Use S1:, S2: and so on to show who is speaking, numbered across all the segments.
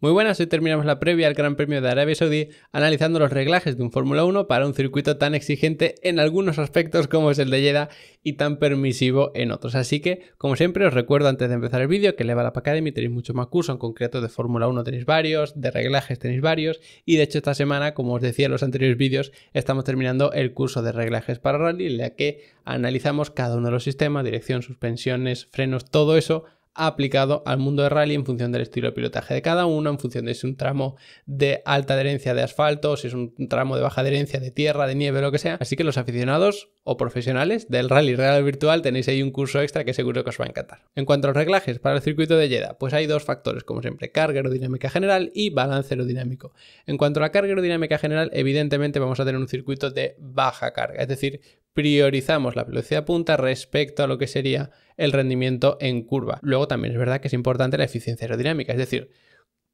S1: Muy buenas, hoy terminamos la previa al Gran Premio de Arabia Saudí analizando los reglajes de un Fórmula 1 para un circuito tan exigente en algunos aspectos como es el de Jeddah y tan permisivo en otros. Así que, como siempre, os recuerdo antes de empezar el vídeo que en Level Academy tenéis mucho más curso, en concreto de Fórmula 1 tenéis varios, de reglajes tenéis varios y de hecho esta semana, como os decía en los anteriores vídeos, estamos terminando el curso de reglajes para rally en la que analizamos cada uno de los sistemas, dirección, suspensiones, frenos, todo eso aplicado al mundo de rally en función del estilo de pilotaje de cada uno, en función de si es un tramo de alta adherencia de asfalto, si es un tramo de baja adherencia de tierra, de nieve, lo que sea. Así que los aficionados o profesionales del rally real virtual tenéis ahí un curso extra que seguro que os va a encantar. En cuanto a los reglajes para el circuito de Jeddah, pues hay dos factores, como siempre, carga aerodinámica general y balance aerodinámico. En cuanto a la carga aerodinámica general, evidentemente vamos a tener un circuito de baja carga, es decir, priorizamos la velocidad punta respecto a lo que sería el rendimiento en curva. Luego también es verdad que es importante la eficiencia aerodinámica, es decir,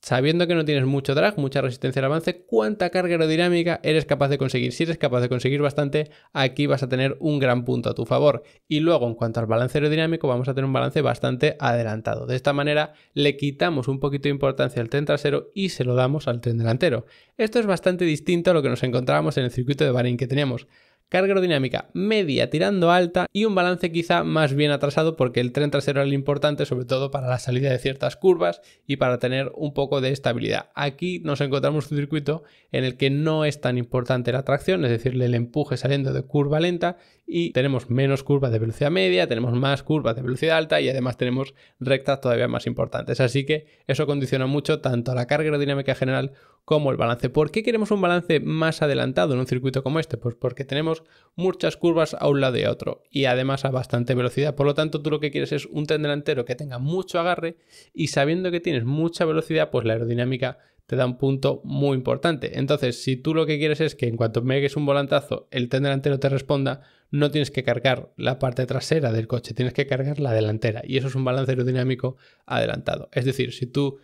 S1: sabiendo que no tienes mucho drag, mucha resistencia al avance, cuánta carga aerodinámica eres capaz de conseguir. Si eres capaz de conseguir bastante, aquí vas a tener un gran punto a tu favor. Y luego, en cuanto al balance aerodinámico, vamos a tener un balance bastante adelantado. De esta manera, le quitamos un poquito de importancia al tren trasero y se lo damos al tren delantero. Esto es bastante distinto a lo que nos encontrábamos en el circuito de Baring que teníamos carga aerodinámica media tirando alta y un balance quizá más bien atrasado porque el tren trasero es lo importante sobre todo para la salida de ciertas curvas y para tener un poco de estabilidad. Aquí nos encontramos un circuito en el que no es tan importante la tracción, es decir, el empuje saliendo de curva lenta y tenemos menos curvas de velocidad media, tenemos más curvas de velocidad alta y además tenemos rectas todavía más importantes. Así que eso condiciona mucho tanto la carga aerodinámica general como el balance. ¿Por qué queremos un balance más adelantado en un circuito como este? Pues porque tenemos muchas curvas a un lado y a otro y además a bastante velocidad. Por lo tanto, tú lo que quieres es un tren delantero que tenga mucho agarre y sabiendo que tienes mucha velocidad, pues la aerodinámica te da un punto muy importante. Entonces, si tú lo que quieres es que en cuanto megues un volantazo, el tren delantero te responda, no tienes que cargar la parte trasera del coche, tienes que cargar la delantera. Y eso es un balance aerodinámico adelantado. Es decir, si tú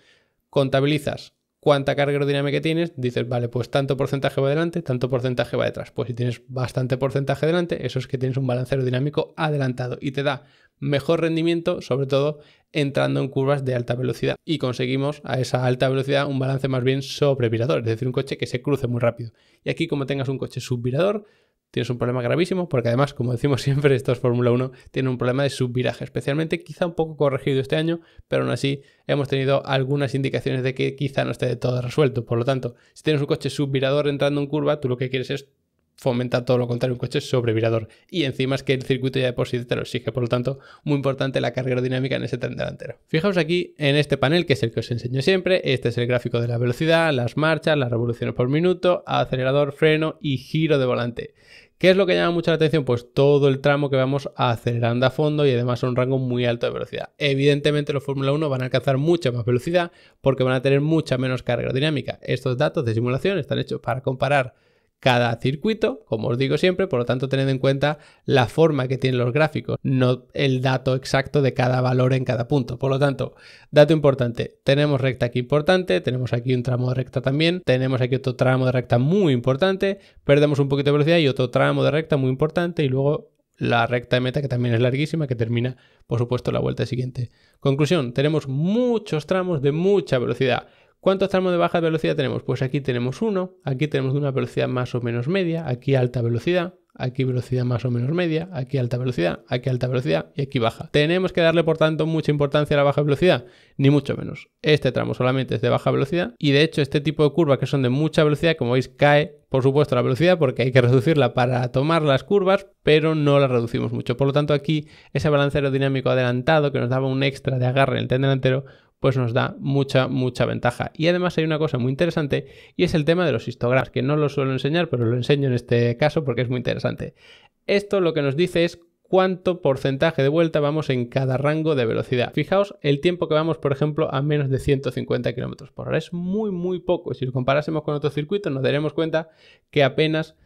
S1: contabilizas cuánta carga aerodinámica tienes, dices, vale, pues tanto porcentaje va adelante, tanto porcentaje va detrás. Pues si tienes bastante porcentaje delante, eso es que tienes un balance aerodinámico adelantado y te da mejor rendimiento, sobre todo entrando en curvas de alta velocidad. Y conseguimos a esa alta velocidad un balance más bien sobrevirador, es decir, un coche que se cruce muy rápido. Y aquí como tengas un coche subvirador, tienes un problema gravísimo, porque además, como decimos siempre, estos Fórmula 1 tienen un problema de subviraje, especialmente quizá un poco corregido este año, pero aún así hemos tenido algunas indicaciones de que quizá no esté de todo resuelto. Por lo tanto, si tienes un coche subvirador entrando en curva, tú lo que quieres es fomenta todo lo contrario, un coche sobrevirador. Y encima es que el circuito ya de por sí te lo exige, por lo tanto, muy importante la carga aerodinámica en ese tren delantero. Fijaos aquí en este panel, que es el que os enseño siempre, este es el gráfico de la velocidad, las marchas, las revoluciones por minuto, acelerador, freno y giro de volante. ¿Qué es lo que llama mucho la atención? Pues todo el tramo que vamos acelerando a fondo y además un rango muy alto de velocidad. Evidentemente los Fórmula 1 van a alcanzar mucha más velocidad porque van a tener mucha menos carga aerodinámica. Estos datos de simulación están hechos para comparar cada circuito, como os digo siempre, por lo tanto tened en cuenta la forma que tienen los gráficos, no el dato exacto de cada valor en cada punto. Por lo tanto, dato importante, tenemos recta aquí importante, tenemos aquí un tramo de recta también, tenemos aquí otro tramo de recta muy importante, perdemos un poquito de velocidad y otro tramo de recta muy importante y luego la recta de meta que también es larguísima, que termina, por supuesto, la vuelta siguiente. Conclusión, tenemos muchos tramos de mucha velocidad ¿Cuántos tramos de baja velocidad tenemos? Pues aquí tenemos uno, aquí tenemos una velocidad más o menos media, aquí alta velocidad, aquí velocidad más o menos media, aquí alta velocidad, aquí alta velocidad y aquí baja. ¿Tenemos que darle por tanto mucha importancia a la baja velocidad? Ni mucho menos. Este tramo solamente es de baja velocidad y de hecho este tipo de curvas que son de mucha velocidad, como veis, cae por supuesto la velocidad porque hay que reducirla para tomar las curvas, pero no la reducimos mucho. Por lo tanto aquí ese balance aerodinámico adelantado que nos daba un extra de agarre en el tren delantero pues nos da mucha, mucha ventaja. Y además hay una cosa muy interesante y es el tema de los histogramas, que no lo suelo enseñar, pero lo enseño en este caso porque es muy interesante. Esto lo que nos dice es cuánto porcentaje de vuelta vamos en cada rango de velocidad. Fijaos el tiempo que vamos, por ejemplo, a menos de 150 km por hora. Es muy, muy poco. Si lo comparásemos con otro circuito nos daremos cuenta que apenas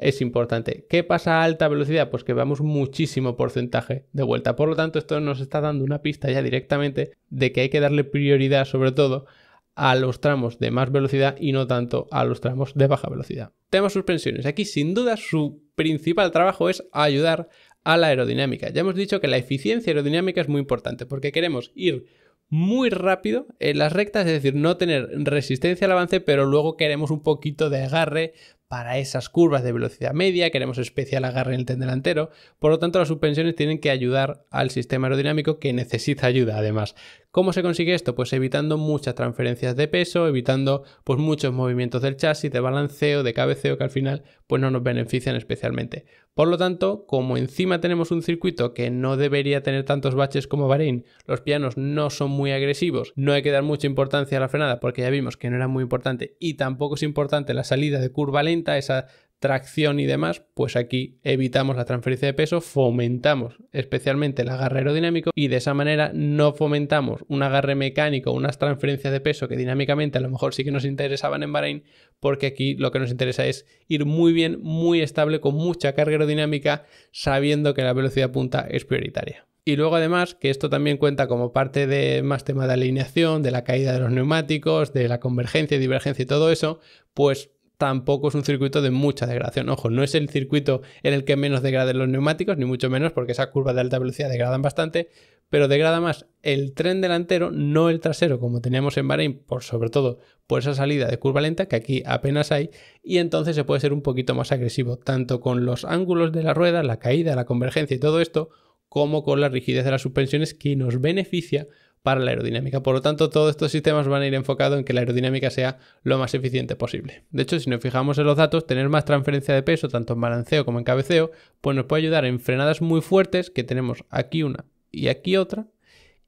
S1: es importante. ¿Qué pasa a alta velocidad? Pues que vamos muchísimo porcentaje de vuelta. Por lo tanto, esto nos está dando una pista ya directamente de que hay que darle prioridad sobre todo a los tramos de más velocidad y no tanto a los tramos de baja velocidad. Tenemos suspensiones. Aquí sin duda su principal trabajo es ayudar a la aerodinámica. Ya hemos dicho que la eficiencia aerodinámica es muy importante porque queremos ir muy rápido en las rectas, es decir, no tener resistencia al avance, pero luego queremos un poquito de agarre para esas curvas de velocidad media, queremos especial agarre en el tren delantero, por lo tanto las suspensiones tienen que ayudar al sistema aerodinámico que necesita ayuda además. ¿Cómo se consigue esto? Pues evitando muchas transferencias de peso, evitando pues muchos movimientos del chasis, de balanceo, de cabeceo que al final pues no nos benefician especialmente. Por lo tanto, como encima tenemos un circuito que no debería tener tantos baches como Bahrein, los pianos no son muy agresivos, no hay que dar mucha importancia a la frenada porque ya vimos que no era muy importante y tampoco es importante la salida de curva lenta, esa tracción y demás, pues aquí evitamos la transferencia de peso, fomentamos especialmente el agarre aerodinámico y de esa manera no fomentamos un agarre mecánico, unas transferencias de peso que dinámicamente a lo mejor sí que nos interesaban en Bahrein, porque aquí lo que nos interesa es ir muy bien, muy estable, con mucha carga aerodinámica, sabiendo que la velocidad punta es prioritaria. Y luego además que esto también cuenta como parte de más tema de alineación, de la caída de los neumáticos, de la convergencia y divergencia y todo eso, pues tampoco es un circuito de mucha degradación. Ojo, no es el circuito en el que menos degraden los neumáticos, ni mucho menos, porque esa curva de alta velocidad degradan bastante, pero degrada más el tren delantero, no el trasero, como teníamos en Bahrein, por sobre todo por esa salida de curva lenta, que aquí apenas hay, y entonces se puede ser un poquito más agresivo, tanto con los ángulos de la rueda, la caída, la convergencia y todo esto, como con la rigidez de las suspensiones que nos beneficia para la aerodinámica. Por lo tanto, todos estos sistemas van a ir enfocados en que la aerodinámica sea lo más eficiente posible. De hecho, si nos fijamos en los datos, tener más transferencia de peso, tanto en balanceo como en cabeceo, pues nos puede ayudar en frenadas muy fuertes, que tenemos aquí una y aquí otra,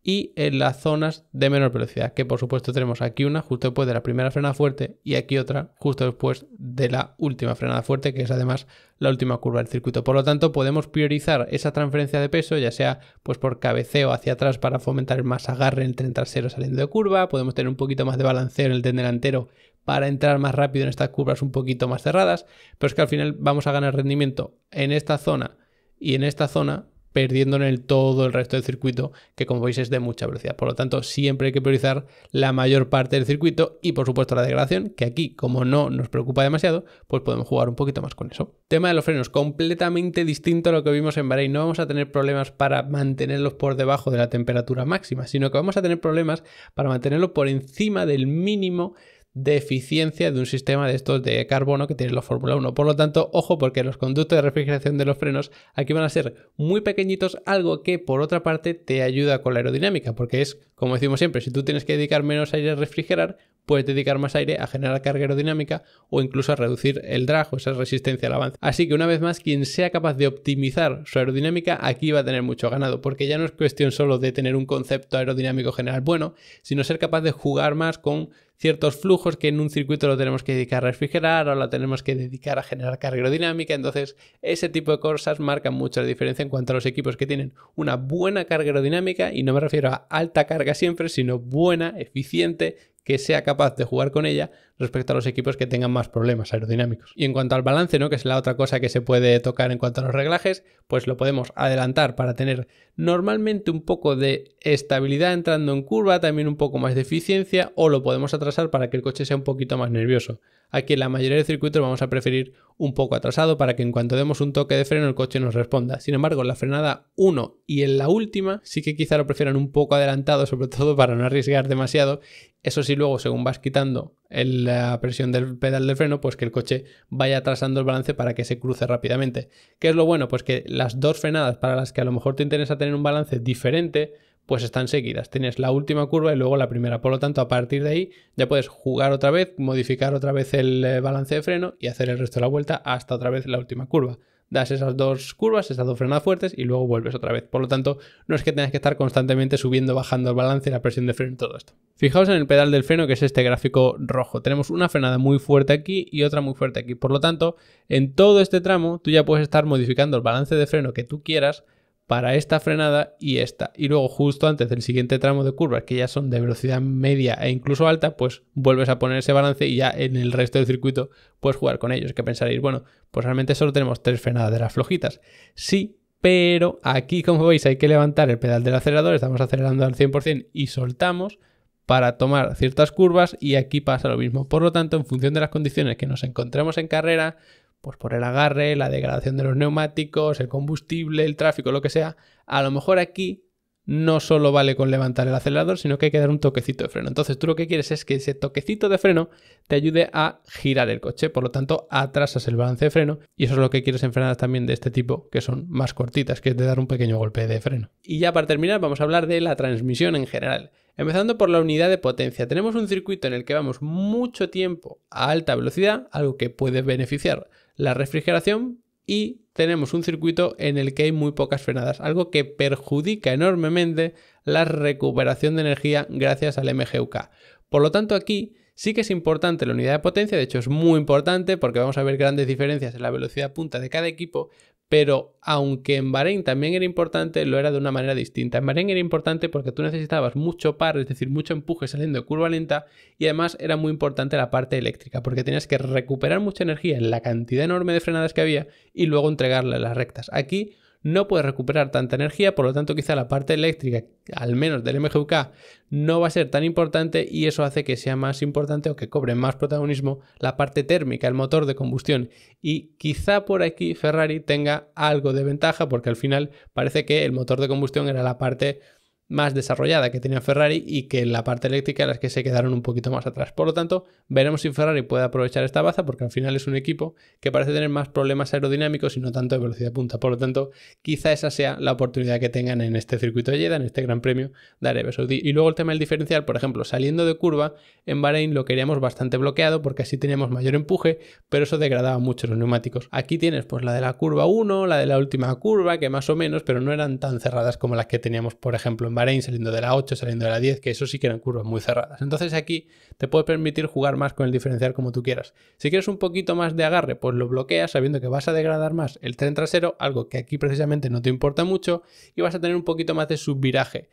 S1: y en las zonas de menor velocidad, que por supuesto tenemos aquí una justo después de la primera frenada fuerte y aquí otra justo después de la última frenada fuerte, que es además la última curva del circuito. Por lo tanto, podemos priorizar esa transferencia de peso, ya sea pues por cabeceo hacia atrás para fomentar el más agarre en el tren trasero saliendo de curva, podemos tener un poquito más de balanceo en el tren delantero para entrar más rápido en estas curvas un poquito más cerradas, pero es que al final vamos a ganar rendimiento en esta zona y en esta zona perdiendo en el todo el resto del circuito, que como veis es de mucha velocidad. Por lo tanto, siempre hay que priorizar la mayor parte del circuito y por supuesto la degradación, que aquí como no nos preocupa demasiado, pues podemos jugar un poquito más con eso. Tema de los frenos, completamente distinto a lo que vimos en Bahrein. No vamos a tener problemas para mantenerlos por debajo de la temperatura máxima, sino que vamos a tener problemas para mantenerlo por encima del mínimo deficiencia eficiencia de un sistema de estos de carbono que tiene la Fórmula 1. Por lo tanto, ojo porque los conductos de refrigeración de los frenos aquí van a ser muy pequeñitos, algo que por otra parte te ayuda con la aerodinámica, porque es, como decimos siempre, si tú tienes que dedicar menos aire a refrigerar, puedes dedicar más aire a generar carga aerodinámica o incluso a reducir el drag o esa resistencia al avance. Así que una vez más, quien sea capaz de optimizar su aerodinámica aquí va a tener mucho ganado, porque ya no es cuestión solo de tener un concepto aerodinámico general bueno, sino ser capaz de jugar más con ciertos flujos que en un circuito lo tenemos que dedicar a refrigerar o lo tenemos que dedicar a generar carga aerodinámica. Entonces, ese tipo de cosas marcan mucho la diferencia en cuanto a los equipos que tienen una buena carga aerodinámica, y no me refiero a alta carga siempre, sino buena, eficiente, que sea capaz de jugar con ella respecto a los equipos que tengan más problemas aerodinámicos. Y en cuanto al balance, ¿no? que es la otra cosa que se puede tocar en cuanto a los reglajes, pues lo podemos adelantar para tener normalmente un poco de estabilidad entrando en curva, también un poco más de eficiencia, o lo podemos atrasar para que el coche sea un poquito más nervioso. Aquí en la mayoría de circuitos vamos a preferir un poco atrasado para que en cuanto demos un toque de freno el coche nos responda. Sin embargo, en la frenada 1 y en la última sí que quizá lo prefieran un poco adelantado, sobre todo para no arriesgar demasiado. Eso sí, luego según vas quitando la presión del pedal del freno, pues que el coche vaya atrasando el balance para que se cruce rápidamente. ¿Qué es lo bueno? Pues que las dos frenadas para las que a lo mejor te interesa tener un balance diferente, pues están seguidas. Tienes la última curva y luego la primera. Por lo tanto, a partir de ahí ya puedes jugar otra vez, modificar otra vez el eh, balance de freno y hacer el resto de la vuelta hasta otra vez la última curva das esas dos curvas, esas dos frenadas fuertes y luego vuelves otra vez. Por lo tanto, no es que tengas que estar constantemente subiendo, bajando el balance, y la presión de freno y todo esto. Fijaos en el pedal del freno que es este gráfico rojo. Tenemos una frenada muy fuerte aquí y otra muy fuerte aquí. Por lo tanto, en todo este tramo tú ya puedes estar modificando el balance de freno que tú quieras para esta frenada y esta. Y luego justo antes del siguiente tramo de curvas, que ya son de velocidad media e incluso alta, pues vuelves a poner ese balance y ya en el resto del circuito puedes jugar con ellos. Que pensaréis, bueno, pues realmente solo tenemos tres frenadas de las flojitas. Sí, pero aquí como veis hay que levantar el pedal del acelerador, estamos acelerando al 100% y soltamos para tomar ciertas curvas y aquí pasa lo mismo. Por lo tanto, en función de las condiciones que nos encontremos en carrera, pues por el agarre, la degradación de los neumáticos, el combustible, el tráfico, lo que sea, a lo mejor aquí no solo vale con levantar el acelerador, sino que hay que dar un toquecito de freno. Entonces tú lo que quieres es que ese toquecito de freno te ayude a girar el coche, por lo tanto atrasas el balance de freno y eso es lo que quieres en frenadas también de este tipo, que son más cortitas, que es de dar un pequeño golpe de freno. Y ya para terminar vamos a hablar de la transmisión en general. Empezando por la unidad de potencia, tenemos un circuito en el que vamos mucho tiempo a alta velocidad, algo que puede beneficiar la refrigeración y tenemos un circuito en el que hay muy pocas frenadas, algo que perjudica enormemente la recuperación de energía gracias al MGUK. Por lo tanto, aquí sí que es importante la unidad de potencia, de hecho es muy importante porque vamos a ver grandes diferencias en la velocidad punta de cada equipo, pero aunque en Bahrein también era importante, lo era de una manera distinta. En Bahrein era importante porque tú necesitabas mucho par, es decir, mucho empuje saliendo de curva lenta y además era muy importante la parte eléctrica porque tenías que recuperar mucha energía en la cantidad enorme de frenadas que había y luego entregarla a las rectas. Aquí no puede recuperar tanta energía, por lo tanto quizá la parte eléctrica, al menos del MGUK, no va a ser tan importante y eso hace que sea más importante o que cobre más protagonismo la parte térmica, el motor de combustión. Y quizá por aquí Ferrari tenga algo de ventaja porque al final parece que el motor de combustión era la parte más desarrollada que tenía Ferrari y que la parte eléctrica las que se quedaron un poquito más atrás. Por lo tanto, veremos si Ferrari puede aprovechar esta baza porque al final es un equipo que parece tener más problemas aerodinámicos y no tanto de velocidad punta. Por lo tanto, quizá esa sea la oportunidad que tengan en este circuito de Jeddah, en este Gran Premio de Arabia Saudí. Y luego el tema del diferencial, por ejemplo, saliendo de curva en Bahrein lo queríamos bastante bloqueado porque así teníamos mayor empuje, pero eso degradaba mucho los neumáticos. Aquí tienes pues la de la curva 1, la de la última curva, que más o menos, pero no eran tan cerradas como las que teníamos, por ejemplo, en saliendo de la 8, saliendo de la 10, que eso sí que eran curvas muy cerradas. Entonces aquí te puede permitir jugar más con el diferencial como tú quieras. Si quieres un poquito más de agarre, pues lo bloqueas sabiendo que vas a degradar más el tren trasero, algo que aquí precisamente no te importa mucho, y vas a tener un poquito más de subviraje.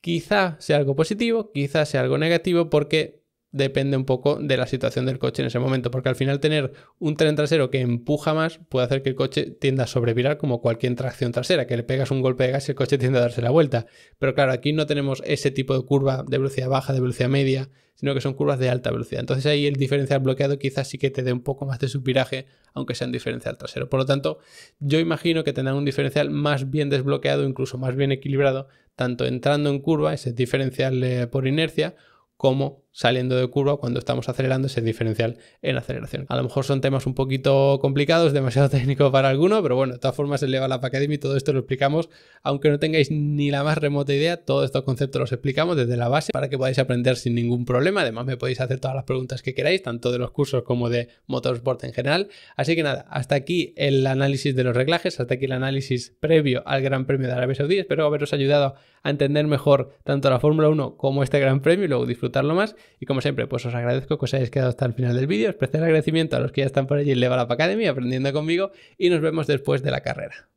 S1: Quizá sea algo positivo, quizá sea algo negativo, porque depende un poco de la situación del coche en ese momento, porque al final tener un tren trasero que empuja más puede hacer que el coche tienda a sobrevirar como cualquier tracción trasera, que le pegas un golpe de gas y el coche tiende a darse la vuelta. Pero claro, aquí no tenemos ese tipo de curva de velocidad baja, de velocidad media, sino que son curvas de alta velocidad. Entonces ahí el diferencial bloqueado quizás sí que te dé un poco más de subviraje aunque sea un diferencial trasero. Por lo tanto, yo imagino que tendrán un diferencial más bien desbloqueado, incluso más bien equilibrado, tanto entrando en curva, ese diferencial eh, por inercia, como saliendo de curva cuando estamos acelerando ese diferencial en aceleración. A lo mejor son temas un poquito complicados, demasiado técnico para alguno, pero bueno, de todas formas en la Up y todo esto lo explicamos, aunque no tengáis ni la más remota idea, todos estos conceptos los explicamos desde la base para que podáis aprender sin ningún problema. Además me podéis hacer todas las preguntas que queráis, tanto de los cursos como de motorsport en general. Así que nada, hasta aquí el análisis de los reglajes, hasta aquí el análisis previo al Gran Premio de Arabia Saudí. Espero haberos ayudado a entender mejor tanto la Fórmula 1 como este Gran Premio y luego disfrutarlo más. Y como siempre, pues os agradezco que os hayáis quedado hasta el final del vídeo. Especial agradecimiento a los que ya están por allí en Level la Academy aprendiendo conmigo y nos vemos después de la carrera.